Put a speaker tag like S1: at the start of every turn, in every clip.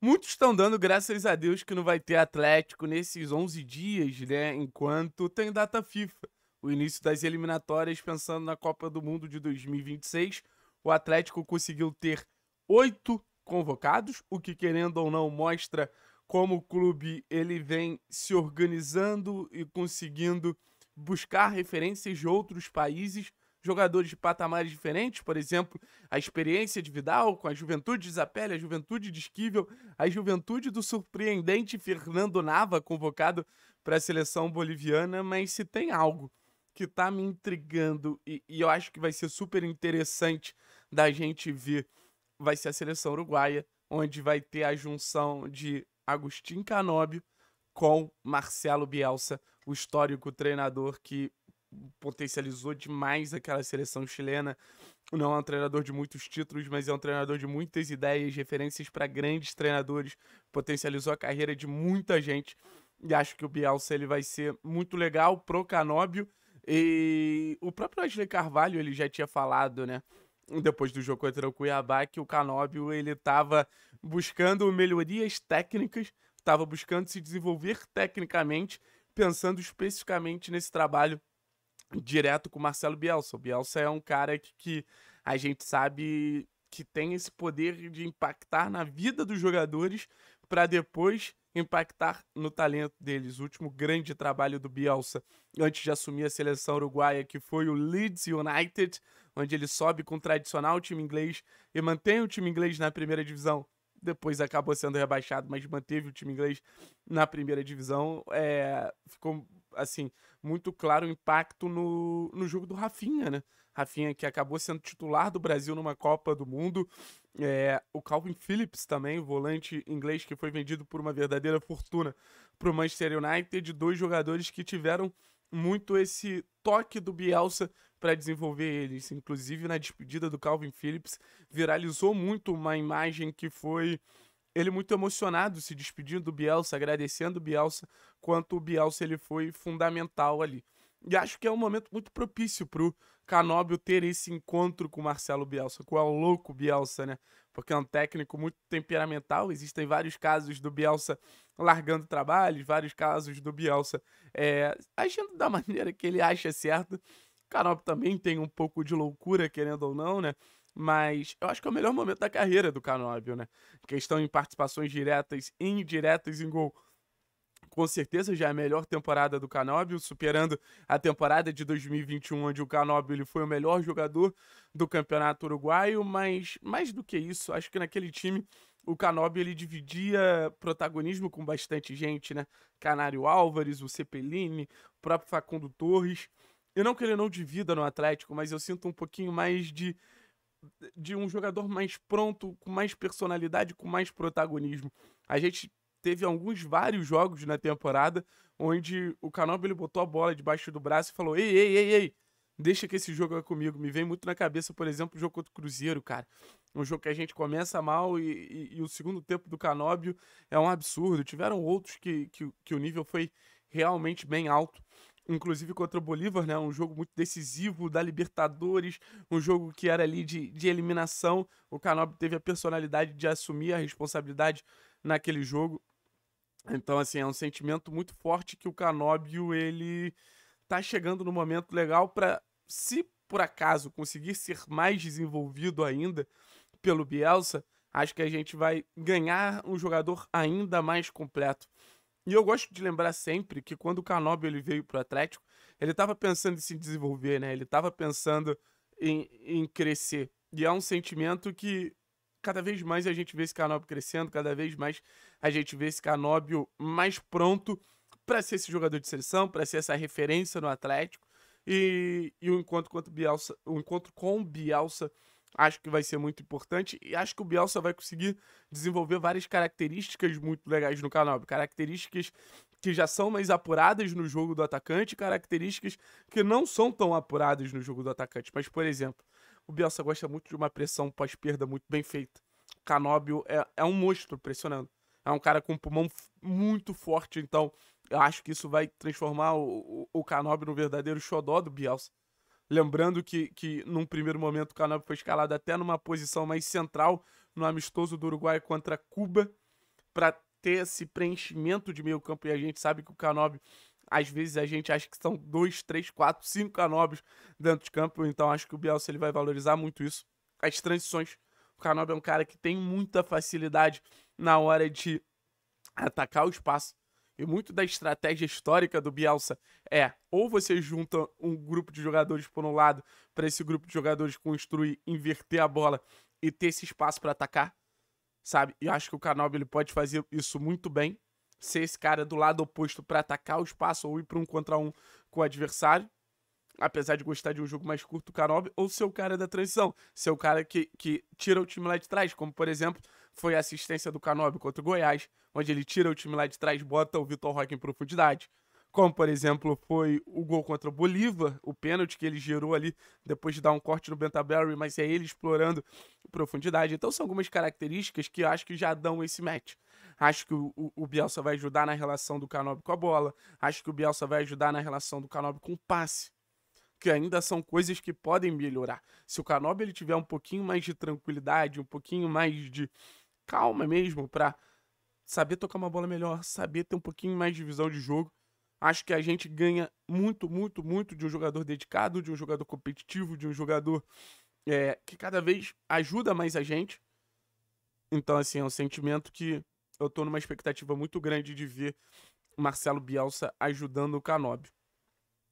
S1: Muitos estão dando graças a Deus que não vai ter Atlético nesses 11 dias, né? Enquanto tem data FIFA. O início das eliminatórias pensando na Copa do Mundo de 2026. O Atlético conseguiu ter oito convocados, o que querendo ou não mostra como o clube ele vem se organizando e conseguindo buscar referências de outros países jogadores de patamares diferentes, por exemplo, a experiência de Vidal com a juventude de Zapelli, a juventude de Esquivel, a juventude do surpreendente Fernando Nava, convocado para a seleção boliviana, mas se tem algo que está me intrigando e, e eu acho que vai ser super interessante da gente ver, vai ser a seleção uruguaia, onde vai ter a junção de Agostinho Canobio com Marcelo Bielsa, o histórico treinador que potencializou demais aquela seleção chilena. Não é um treinador de muitos títulos, mas é um treinador de muitas ideias, referências para grandes treinadores. Potencializou a carreira de muita gente. E acho que o Bielsa ele vai ser muito legal pro Canóbio. E o próprio Wesley Carvalho ele já tinha falado, né? Depois do jogo contra o Cuiabá, que o Canóbio ele estava buscando melhorias técnicas, estava buscando se desenvolver tecnicamente, pensando especificamente nesse trabalho direto com o Marcelo Bielsa. O Bielsa é um cara que, que a gente sabe que tem esse poder de impactar na vida dos jogadores para depois impactar no talento deles. O último grande trabalho do Bielsa antes de assumir a seleção uruguaia, que foi o Leeds United, onde ele sobe com o tradicional time inglês e mantém o time inglês na primeira divisão. Depois acabou sendo rebaixado, mas manteve o time inglês na primeira divisão. É, ficou assim, muito claro o impacto no, no jogo do Rafinha, né? Rafinha que acabou sendo titular do Brasil numa Copa do Mundo. É, o Calvin Phillips também, volante inglês que foi vendido por uma verdadeira fortuna para o Manchester United. Dois jogadores que tiveram muito esse toque do Bielsa para desenvolver eles. Inclusive, na despedida do Calvin Phillips, viralizou muito uma imagem que foi ele muito emocionado, se despedindo do Bielsa, agradecendo o Bielsa, quanto o Bielsa ele foi fundamental ali. E acho que é um momento muito propício para o Canóbio ter esse encontro com o Marcelo Bielsa, com o louco Bielsa, né? Porque é um técnico muito temperamental, existem vários casos do Bielsa largando trabalhos, vários casos do Bielsa é, agindo da maneira que ele acha certo. O Canóbio também tem um pouco de loucura, querendo ou não, né? Mas eu acho que é o melhor momento da carreira do Canóbio, né? Questão em participações diretas e indiretas em gol. Com certeza já é a melhor temporada do Canóbio, superando a temporada de 2021, onde o Canóbio ele foi o melhor jogador do campeonato uruguaio, mas mais do que isso, acho que naquele time o Canóbio ele dividia protagonismo com bastante gente, né? Canário Álvares, o Cepelini, o próprio Facundo Torres. Eu não que ele não divida no Atlético, mas eu sinto um pouquinho mais de de um jogador mais pronto, com mais personalidade, com mais protagonismo. A gente teve alguns vários jogos na temporada onde o Canobio ele botou a bola debaixo do braço e falou: "Ei, ei, ei, ei, deixa que esse jogo é comigo". Me vem muito na cabeça, por exemplo, o jogo contra o Cruzeiro, cara. Um jogo que a gente começa mal e, e, e o segundo tempo do Canóbio é um absurdo. Tiveram outros que, que, que o nível foi realmente bem alto inclusive contra o Bolívar, né? Um jogo muito decisivo da Libertadores, um jogo que era ali de, de eliminação. O Canobi teve a personalidade de assumir a responsabilidade naquele jogo. Então, assim, é um sentimento muito forte que o Canóbio, ele tá chegando no momento legal para se por acaso conseguir ser mais desenvolvido ainda pelo Bielsa, acho que a gente vai ganhar um jogador ainda mais completo. E eu gosto de lembrar sempre que quando o Canóbio ele veio pro Atlético, ele estava pensando em se desenvolver, né? Ele estava pensando em, em crescer. E é um sentimento que cada vez mais a gente vê esse Canóbio crescendo, cada vez mais a gente vê esse Canóbio mais pronto para ser esse jogador de seleção, para ser essa referência no Atlético. E, e o encontro o Bielsa, o encontro com o Bielsa Acho que vai ser muito importante e acho que o Bielsa vai conseguir desenvolver várias características muito legais no canal. Características que já são mais apuradas no jogo do atacante, características que não são tão apuradas no jogo do atacante. Mas, por exemplo, o Bielsa gosta muito de uma pressão pós-perda muito bem feita. O Canóbio é, é um monstro pressionando. É um cara com um pulmão muito forte, então eu acho que isso vai transformar o, o, o Canóbio no verdadeiro xodó do Bielsa. Lembrando que, que num primeiro momento o Canóbio foi escalado até numa posição mais central no amistoso do Uruguai contra Cuba para ter esse preenchimento de meio campo e a gente sabe que o Canóbio às vezes a gente acha que são dois, três, quatro, cinco Canóbios dentro de campo, então acho que o Bielsa ele vai valorizar muito isso. As transições, o Canóbio é um cara que tem muita facilidade na hora de atacar o espaço e muito da estratégia histórica do Bielsa é ou você junta um grupo de jogadores por um lado para esse grupo de jogadores construir, inverter a bola e ter esse espaço para atacar, sabe? E acho que o Canob ele pode fazer isso muito bem, ser esse cara do lado oposto para atacar o espaço ou ir para um contra um com o adversário. Apesar de gostar de um jogo mais curto, o Canob ou ser o cara da transição, ser o cara que, que tira o time lá de trás, como por exemplo foi a assistência do Canobi contra o Goiás, onde ele tira o time lá de trás, bota o Vitor Roque em profundidade. Como, por exemplo, foi o gol contra o Bolívar, o pênalti que ele gerou ali depois de dar um corte no Bentaberry, mas é ele explorando profundidade. Então são algumas características que eu acho que já dão esse match. Acho que o, o, o Bielsa vai ajudar na relação do Canobi com a bola. Acho que o Bielsa vai ajudar na relação do Canobi com o passe que ainda são coisas que podem melhorar. Se o Canobi ele tiver um pouquinho mais de tranquilidade, um pouquinho mais de, calma mesmo para saber tocar uma bola melhor, saber ter um pouquinho mais de visão de jogo. Acho que a gente ganha muito, muito, muito de um jogador dedicado, de um jogador competitivo, de um jogador é, que cada vez ajuda mais a gente. Então, assim, é um sentimento que eu tô numa expectativa muito grande de ver Marcelo Bielsa ajudando o Canóbio.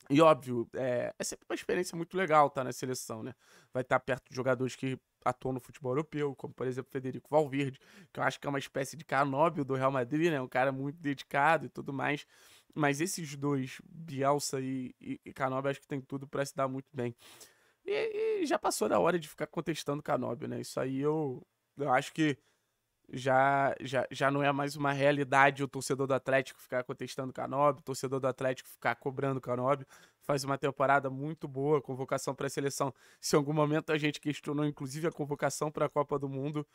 S1: E óbvio, é, é sempre uma experiência muito legal estar tá, na seleção, né? Vai estar tá perto de jogadores que atuam no futebol europeu, como por exemplo Federico Valverde, que eu acho que é uma espécie de canóbio do Real Madrid, né? Um cara muito dedicado e tudo mais. Mas esses dois, Bielsa e, e, e Canóbio, acho que tem tudo para se dar muito bem. E, e, já passou da hora de ficar contestando Canóbio, né? Isso aí eu, eu acho que já, já, já não é mais uma realidade o torcedor do Atlético ficar contestando Canóbio, o torcedor do Atlético ficar cobrando Canóbio faz uma temporada muito boa, convocação para a seleção. Se em algum momento a gente questionou, inclusive, a convocação para a Copa do Mundo,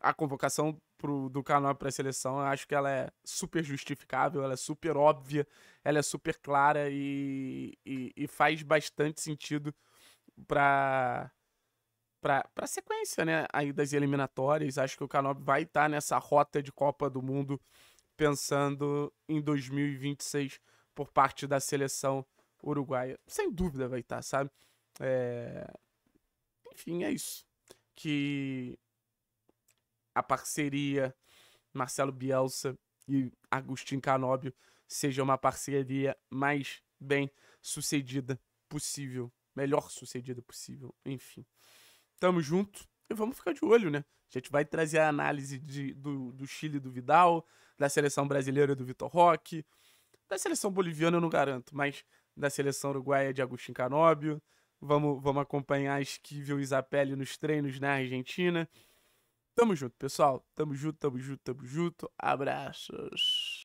S1: a convocação pro, do Canoa para a seleção, eu acho que ela é super justificável, ela é super óbvia, ela é super clara e, e, e faz bastante sentido para para a sequência né, aí das eliminatórias. Acho que o Canob vai estar tá nessa rota de Copa do Mundo pensando em 2026 por parte da seleção uruguaia. Sem dúvida vai estar, sabe? É... Enfim, é isso. Que a parceria Marcelo Bielsa e Agostinho Canóbio seja uma parceria mais bem sucedida possível. Melhor sucedida possível. Enfim. Tamo junto e vamos ficar de olho, né? A gente vai trazer a análise de, do, do Chile do Vidal, da seleção brasileira do Vitor Roque. Da seleção boliviana eu não garanto, mas da seleção uruguaia de Agustin Canóbio. Vamos, vamos acompanhar Esquivel e Isapelli nos treinos na Argentina. Tamo junto, pessoal. Tamo junto, tamo junto, tamo junto. Abraços.